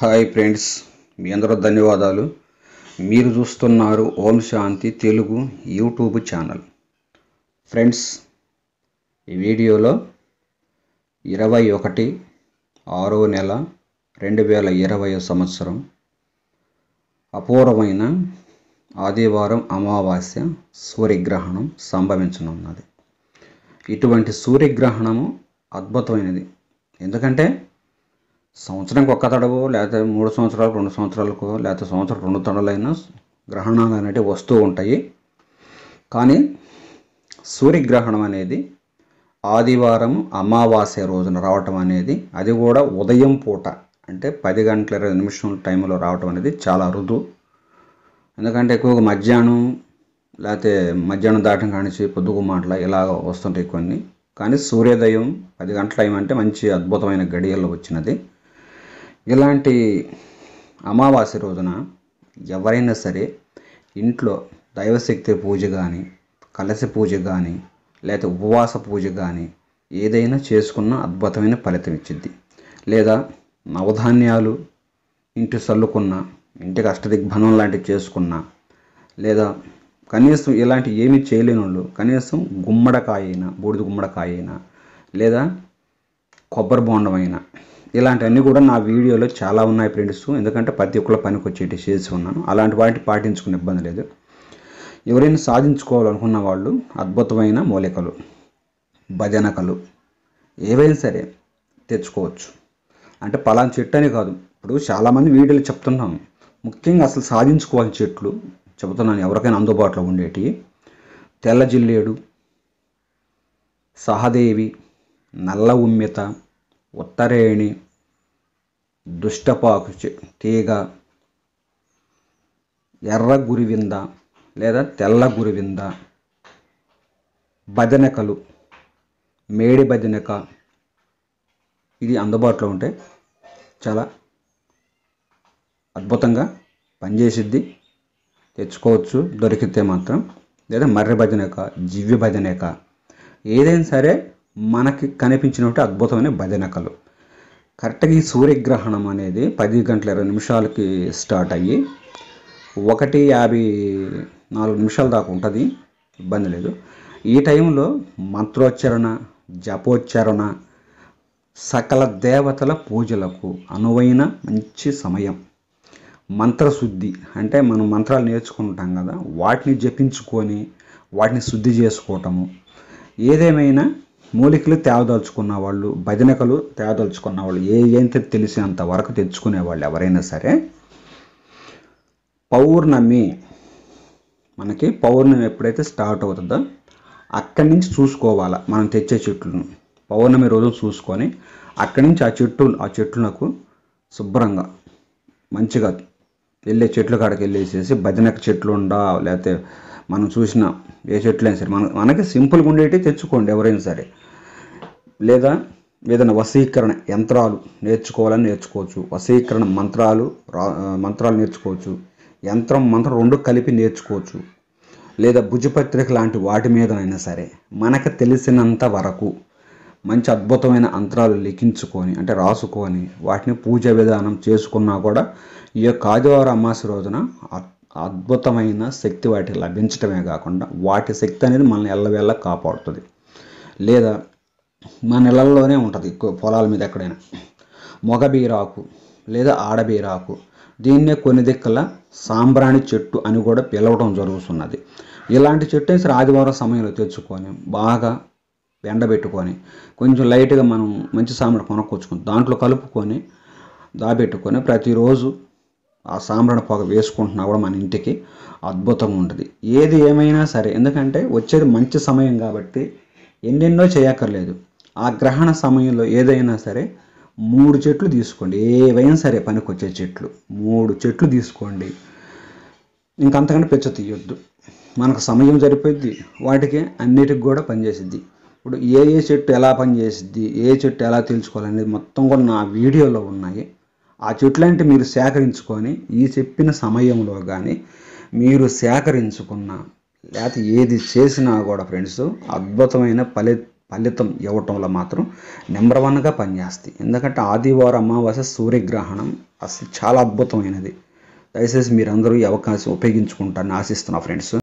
hi friends మీ అందరూ ధన్యవాదాలు మీరు చూస్తున్నారు Om Shanti Telugu YouTube channel friends ఈ వీడియోలో ఇరవై ఒకటి ఆరో నెల రెండు వేల ఇరవై సంవత్సరం అపూర్వమైన ఆదివారం అమావాస్య సూర్యగ్రహణం సంభవించనున్నది ఇటువంటి సూర్యగ్రహణము అద్భుతమైనది ఎందుకంటే సంవత్సరానికి ఒక్క తడవు లేకపోతే మూడు సంవత్సరాలు రెండు సంవత్సరాలకు లేకపోతే సంవత్సరం రెండు తడలైనా గ్రహణాలు అనేవి వస్తూ ఉంటాయి కానీ సూర్యగ్రహణం అనేది ఆదివారం అమావాస్య రోజున రావటం అనేది అది కూడా ఉదయం పూట అంటే పది గంటల ఇరవై నిమిషం టైంలో రావటం అనేది చాలా అరుదు ఎందుకంటే ఎక్కువగా మధ్యాహ్నం లేకపోతే మధ్యాహ్నం దాటం కానించి పొద్దుగుమాటల ఇలా వస్తుంటాయి కొన్ని కానీ సూర్యోదయం పది గంటల టైం అంటే మంచి అద్భుతమైన గడియల్లో వచ్చినది ఇలాంటి అమావాస్య రోజున ఎవరైనా సరే ఇంట్లో దైవశక్తి పూజ కానీ కలశ పూజ కానీ లేదా ఉపవాస పూజ కానీ ఏదైనా చేసుకున్న అద్భుతమైన ఫలితం ఇచ్చింది లేదా నవధాన్యాలు ఇంటి చల్లుకున్న ఇంటికి అష్టదిగ్భనం లాంటివి చేసుకున్న లేదా కనీసం ఇలాంటి ఏమీ చేయలేని వాళ్ళు కనీసం గుమ్మడికాయ అయినా బూడిద గుమ్మడికాయ అయినా లేదా కొబ్బరి బోండమైనా ఇలాంటివన్నీ కూడా నా వీడియోలో చాలా ఉన్నాయి ఫ్రెండ్స్ ఎందుకంటే ప్రతి ఒక్కళ్ళ పనికి వచ్చేటి చేసి ఉన్నాను అలాంటి వాటిని పాటించుకునే ఇబ్బంది లేదు ఎవరైనా సాధించుకోవాలనుకున్న వాళ్ళు అద్భుతమైన మూలికలు భజనకలు ఏవైనా సరే తెచ్చుకోవచ్చు అంటే పలానా చెట్టు అని కాదు ఇప్పుడు చాలామంది వీడియోలు చెప్తున్నాను ముఖ్యంగా అసలు సాధించుకోవాల్సిన చెట్లు చెబుతున్నాను ఎవరికైనా అందుబాటులో ఉండేటి తెల్ల జిల్లేడు సహదేవి నల్ల ఉమ్మిత ఉత్తరేణి దుష్టపాకు తీగ ఎర్ర గురివింద లేదా తెల్ల గురివింద బదనకలు మేడి బదనక ఇది అందుబాటులో ఉంటే చాలా అద్భుతంగా పనిచేసిద్ది తెచ్చుకోవచ్చు దొరికితే మాత్రం లేదా మర్రి భజనక జివ్వి భజనక ఏదైనా సరే మనకి కనిపించినట్టు అద్భుతమైన భజనకలు కరెక్ట్గా ఈ సూర్యగ్రహణం అనేది పది గంటల ఇరవై నిమిషాలకి స్టార్ట్ అయ్యి ఒకటి యాభై నాలుగు నిమిషాల దాకా ఉంటుంది ఇబ్బంది లేదు ఈ టైంలో మంత్రోచ్చరణ జపోచ్చరణ సకల దేవతల పూజలకు అనువైన మంచి సమయం మంత్రశుద్ధి అంటే మనం మంత్రాలు నేర్చుకుంటాం కదా వాటిని జపించుకొని వాటిని శుద్ధి చేసుకోవటము ఏదేమైనా మూలికలు తేవదలుచుకున్న వాళ్ళు భజనకలు తేవదలుచుకున్న వాళ్ళు ఏ ఏంత తెలిసినంత వరకు తెచ్చుకునే వాళ్ళు ఎవరైనా సరే పౌర్ణమి మనకి పౌర్ణమి ఎప్పుడైతే స్టార్ట్ అవుతుందో అక్కడి నుంచి చూసుకోవాలి మనం తెచ్చే చెట్లను పౌర్ణమి రోజు చూసుకొని అక్కడి నుంచి ఆ చెట్టు ఆ చెట్లకు శుభ్రంగా మంచిగా వెళ్ళే చెట్లు కాడికి వెళ్ళేసేసి భజనకు చెట్లు ఉండా లేకపోతే మనం చూసిన ఏ చెట్లు అయినా సరే మన మనకి సింపుల్గా ఉండేవి తెచ్చుకోండి ఎవరైనా సరే లేదా ఏదైనా వశీకరణ యంత్రాలు నేర్చుకోవాలని నేర్చుకోవచ్చు వశీకరణ మంత్రాలు మంత్రాలు నేర్చుకోవచ్చు యంత్రం మంత్రం రెండు కలిపి నేర్చుకోవచ్చు లేదా భుజపత్రిక లాంటి వాటి మీదనైనా సరే మనకు తెలిసినంత వరకు మంచి అద్భుతమైన అంతరాలు లిఖించుకొని అంటే రాసుకొని వాటిని పూజ విధానం చేసుకున్నా కూడా ఈ యొక్క ఆదివారం అమాస రోజున అద్భుతమైన శక్తి వాటికి లభించటమే కాకుండా వాటి శక్తి అనేది మనల్ని ఎల్లవేళ్ళ కాపాడుతుంది లేదా మన ఇళ్ళల్లోనే ఉంటుంది పొలాల మీద ఎక్కడైనా మొగబీరాకు లేదా ఆడబీరాకు దీన్నే కొన్ని దిక్కల సాంబ్రాణి చెట్టు అని కూడా పిలవడం జరుగుతున్నది ఇలాంటి చెట్టు సరే ఆదివారం సమయంలో తెచ్చుకొని బాగా ఎండబెట్టుకొని కొంచెం లైట్గా మనం మంచి సాంబ్రాణి కొనుక్కొచ్చుకొని దాంట్లో కలుపుకొని దాబెట్టుకొని ప్రతిరోజు ఆ సాంబ్రాణ పొగ వేసుకుంటున్నా కూడా మన ఇంటికి అద్భుతంగా ఉంటుంది ఏది ఏమైనా సరే ఎందుకంటే వచ్చేది మంచి సమయం కాబట్టి ఎన్నెన్నో చేయక్కర్లేదు ఆ గ్రహణ సమయంలో ఏదైనా సరే మూడు చెట్లు తీసుకోండి ఏవైనా సరే పనికి వచ్చే చెట్లు మూడు చెట్లు తీసుకోండి ఇంకంతకంటే పెచ్చ తీయొద్దు మనకు సమయం సరిపోద్ది వాటికి అన్నిటికి కూడా పనిచేసిద్ది ఇప్పుడు ఏ ఏ చెట్టు ఎలా పనిచేసిద్ది ఏ చెట్టు ఎలా తెలుసుకోవాలనేది మొత్తం కూడా నా వీడియోలో ఉన్నాయి ఆ చెట్లంటే మీరు సేకరించుకొని ఈ చెప్పిన సమయంలో కానీ మీరు సేకరించుకున్న లేకపోతే ఏది చేసినా కూడా ఫ్రెండ్స్ అద్భుతమైన ఫలి ఫలితం ఇవ్వటంలో మాత్రం నెంబర్ వన్గా పనిచేస్తాయి ఎందుకంటే ఆదివారం అమావాస్య సూర్యగ్రహణం అసలు చాలా అద్భుతమైనది దయచేసి మీరందరూ ఈ అవకాశం ఉపయోగించుకుంటారని ఆశిస్తున్నా ఫ్రెండ్స్